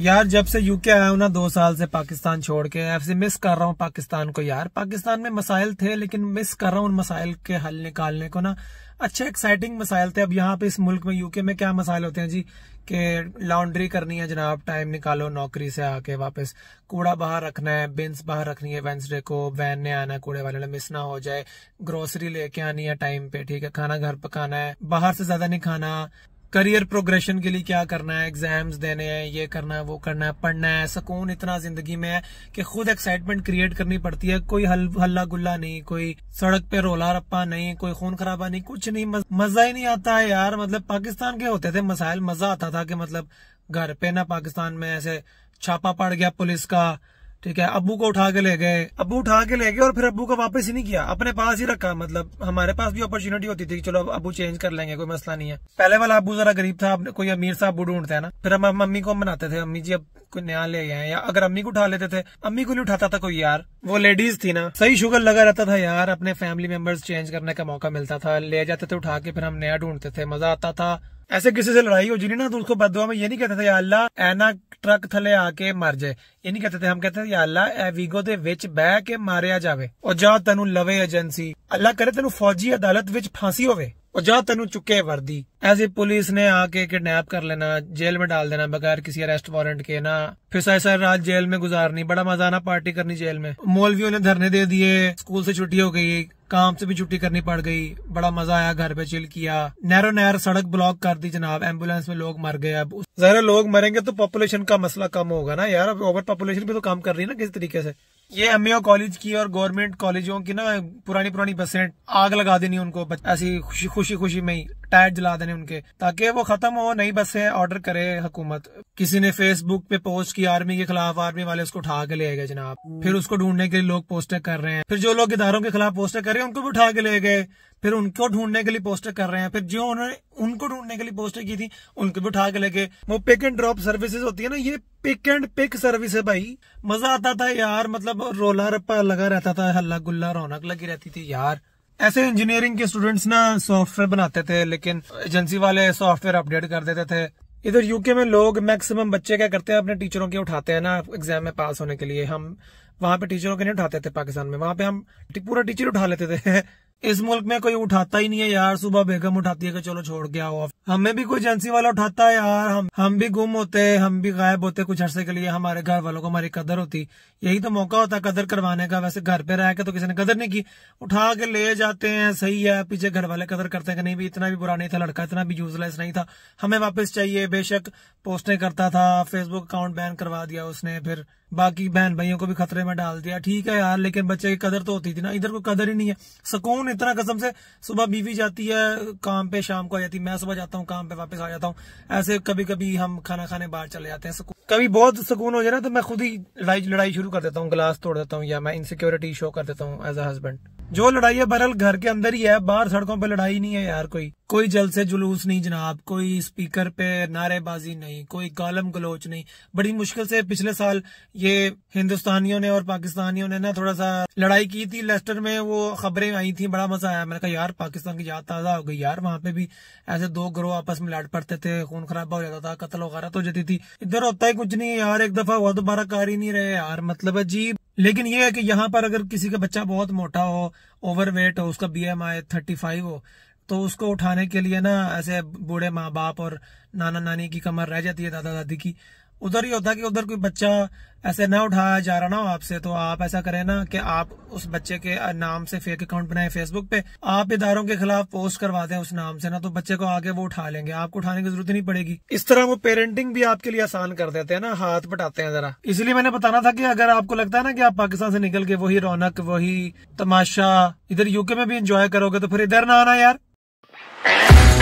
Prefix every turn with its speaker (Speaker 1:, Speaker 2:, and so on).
Speaker 1: यार जब से यूके आया हूँ ना दो साल से पाकिस्तान छोड़ के ऐसे मिस कर रहा हूँ पाकिस्तान को यार पाकिस्तान में मसाइल थे लेकिन मिस कर रहा हूँ उन मसाइल के हल निकालने को ना अच्छे एक्साइटिंग मसाइल थे अब यहाँ पे इस मुल्क में यूके में क्या मसाइल होते हैं जी कि लॉन्ड्री करनी है जनाब टाइम निकालो नौकरी से आके वापस कूड़ा बाहर रखना है बिन्स बाहर रखनी है वेंसडे को वैन ने आना कूड़े वाले ने मिस ना हो जाए ग्रोसरी लेके आनी है टाइम पे ठीक है खाना घर पकाना है बाहर से ज्यादा नहीं खाना करियर प्रोग्रेशन के लिए क्या करना है एग्जाम्स देने हैं ये करना है वो करना है पढ़ना है सुकून इतना जिंदगी में है कि खुद एक्साइटमेंट क्रिएट करनी पड़ती है कोई हल हल्ला गुल्ला नहीं कोई सड़क पे रोला रप्पा नहीं कोई खून खराबा नहीं कुछ नहीं मजा ही नहीं आता है यार मतलब पाकिस्तान के होते थे मसाइल मजा आता था कि मतलब घर पे ना पाकिस्तान में ऐसे छापा पड़ गया पुलिस का ठीक है अबू को उठा के ले गए अबू उठा के ले गए और फिर अबू को वापस ही नहीं किया अपने पास ही रखा मतलब हमारे पास भी अपॉर्चुनिटी होती थी चलो अब अबू चेंज कर लेंगे कोई मसला नहीं है पहले वाला अबू जरा गरीब था कोई अमीर सा अबू ढूंढते है ना फिर हम मम्मी को बनाते थे अम्मी जी अब कोई नया ले गए या अगर अम्मी को उठा लेते थे अम्मी को नहीं उठाता था कोई यार वो लेडीज थी ना सही शुगर लगा रहता था यार अपने फैमिली मेंबर्स चेंज करने का मौका मिलता था ले जाते थे उठा के फिर हम नया ढूंढते थे मजा आता था ऐसे किसी से लड़ाई हो जानी ना तो उसको बदुआ में ये नहीं कहते थे अल्लाह ਐਨਾ ਟਰੱਕ ਥੱਲੇ ਆ ਕੇ ਮਰ ਜਾਏ ਇਹ ਨਹੀਂ ਕਹਤੇ ਤੇ ਹਮ ਕਹਤੇ ਯਾ ਅੱਲਾ ਐ ਵੀਗੋ ਦੇ ਵਿੱਚ ਬਹਿ ਕੇ ਮਾਰਿਆ ਜਾਵੇ ਉਹ ਜਾਂ ਤੈਨੂੰ ਲਵੇ ਏਜੰਸੀ ਅੱਲਾ ਕਰੇ ਤੈਨੂੰ ਫੌਜੀ ਅਦਾਲਤ ਵਿੱਚ ਫਾਂਸੀ ਹੋਵੇ ਉਹ ਜਾਂ ਤੈਨੂੰ ਚੁੱਕੇ ਵਰਦੀ ऐसी पुलिस ने आके किडनैप कर लेना जेल में डाल देना बगैर किसी अरेस्ट वारंट के ना फिर सर रात जेल में गुजारनी बड़ा मजा आना पार्टी करनी जेल में मौलवियों ने धरने दे दिए स्कूल से छुट्टी हो गई काम से भी छुट्टी करनी पड़ गई बड़ा मजा आया घर पे चिल किया नैरो नहर सड़क ब्लॉक कर दी जनाब एम्बुलेंस में लोग मर गए अब जरा लोग मरेंगे तो पॉपुलेशन का मसला कम होगा ना यार ओवर पॉपुलेशन भी तो काम कर रही है ना किसी तरीके से ये एम कॉलेज की और गवर्नमेंट कॉलेजों की ना पुरानी पुरानी बसें आग लगा देनी उनको ऐसी खुशी खुशी खुशी में ही टायर जला देने उनके ताकि वो खत्म हो नई बसे ऑर्डर करे हुकूमत किसी ने फेसबुक पे पोस्ट की आर्मी के खिलाफ आर्मी वाले उसको उठा के ले गए जनाब hmm. फिर उसको ढूंढने के लिए लोग पोस्टर कर रहे हैं फिर जो लोग इधारों के खिलाफ पोस्टर कर रहे हैं उनको भी उठा के ले गए फिर उनको ढूंढने के लिए पोस्टर कर रहे हैं फिर जो उन्होंने उनको ढूंढने के लिए पोस्टर की थी उनको भी उठा के ले गए वो पिक एंड ड्रॉप सर्विसेज होती है ना ये पिक एंड पिक सर्विस है भाई मजा आता था यार मतलब रोला रप्पा लगा रहता था हल्ला गुल्ला रौनक लगी रहती थी यार ऐसे इंजीनियरिंग के स्टूडेंट्स ना सॉफ्टवेयर बनाते थे लेकिन एजेंसी वाले सॉफ्टवेयर अपडेट कर देते थे इधर यूके में लोग मैक्सिमम बच्चे क्या करते हैं अपने टीचरों के उठाते हैं ना एग्जाम में पास होने के लिए हम वहां पे टीचरों के नहीं उठाते थे पाकिस्तान में वहां पे हम पूरा टीचर उठा लेते थे इस मुल्क में कोई उठाता ही नहीं है यार सुबह बेगम उठाती है कि चलो छोड़ के आओ हमें भी कोई एजेंसी वाला उठाता है यार हम हम भी गुम होते हैं हम भी गायब होते हैं कुछ अरसे के लिए हमारे घर वालों को हमारी कदर होती यही तो मौका होता है कदर करवाने का वैसे घर पे रह के तो किसी ने कदर नहीं की उठा के ले जाते हैं सही है पीछे घर वाले कदर करते हैं कि नहीं भी इतना भी बुरा नहीं था लड़का इतना भी यूजलेस नहीं था हमें वापस चाहिए बेशक पोस्टें करता था फेसबुक अकाउंट बैन करवा दिया उसने फिर बाकी बहन भाइयों को भी खतरे में डाल दिया ठीक है यार लेकिन बच्चे की कदर तो होती थी ना इधर कोई कदर ही नहीं है सुकून इतना कसम से सुबह बीवी जाती है काम पे शाम को आ जाती है मैं सुबह जाता हूँ काम पे वापस आ जाता हूँ ऐसे कभी कभी हम खाना खाने बाहर चले जाते हैं कभी बहुत सुकून हो जाए ना तो मैं खुद ही लड़ाई लड़ाई शुरू कर देता हूँ ग्लास तोड़ देता हूँ या मैं इनसिक्योरिटी शो कर देता हूँ एज अ हस्बैंड जो लड़ाई है बहरल घर के अंदर ही है बाहर सड़कों पे लड़ाई नहीं है यार कोई कोई जलसे जुलूस नहीं जनाब कोई स्पीकर पे नारेबाजी नहीं कोई गालम गलोच नहीं बड़ी मुश्किल से पिछले साल ये हिंदुस्तानियों ने और पाकिस्तानियों ने ना थोड़ा सा लड़ाई की थी लेस्टर में वो खबरें आई थी बड़ा मजा आया मैंने कहा यार पाकिस्तान की याद ताजा हो गई यार वहां पे भी ऐसे दो ग्रोह आपस में लड़ पड़ते थे खून खराबा हो जाता था कतल वगैरह तो हो जाती थी इधर होता ही कुछ नहीं यार एक दफा वो तो दोबारा कार ही नहीं रहे यार मतलब अजीब लेकिन ये है कि यहाँ पर अगर किसी का बच्चा बहुत मोटा हो ओवरवेट हो उसका बीएमआई थर्टी फाइव हो तो उसको उठाने के लिए ना ऐसे बूढ़े माँ बाप और नाना नानी की कमर रह जाती है दादा दादी की उधर ये होता है कि उधर कोई बच्चा ऐसे ना उठाया जा रहा ना आपसे तो आप ऐसा करें ना कि आप उस बच्चे के नाम से फेक अकाउंट बनाए फेसबुक पे आप इधारों के खिलाफ पोस्ट करवा दें उस नाम से ना तो बच्चे को आगे वो उठा लेंगे आपको उठाने की जरूरत नहीं पड़ेगी इस तरह वो पेरेंटिंग भी आपके लिए आसान कर देते हैं ना हाथ बटाते हैं जरा इसलिए मैंने बताना था की अगर आपको लगता है ना की आप पाकिस्तान से निकल के वही रौनक वही तमाशा इधर यूके में भी इंजॉय करोगे तो फिर इधर ना आना यार